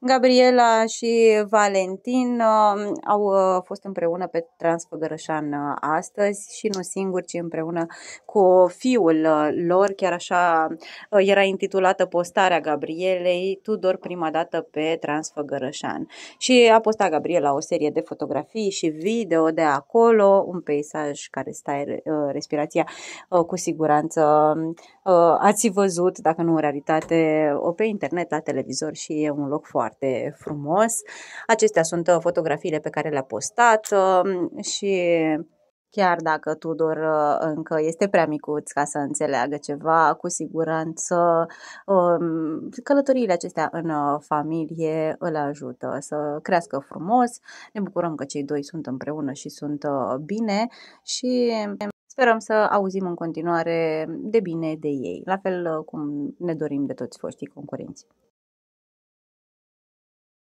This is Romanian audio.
Gabriela și Valentin uh, au uh, fost împreună pe Transfăgărășan uh, astăzi și nu singuri, ci împreună cu fiul uh, lor. Chiar așa uh, era intitulată postarea Gabrielei Tudor prima dată pe Transfăgărășan. Și a postat Gabriela o serie de fotografii și video de acolo, un peisaj care stai uh, respirația uh, cu siguranță. Um, uh, ați văzut, dacă nu în realitate, o pe internet, la televizor și e un loc foarte foarte frumos. Acestea sunt uh, fotografiile pe care le-a postat um, și Chiar dacă Tudor uh, încă este prea micuț ca să înțeleagă ceva, cu siguranță um, călătoriile acestea în uh, familie îl ajută să crească frumos. Ne bucurăm că cei doi sunt împreună și sunt bine și sperăm să auzim în continuare de bine de ei, la fel cum ne dorim de toți foștii concurenți.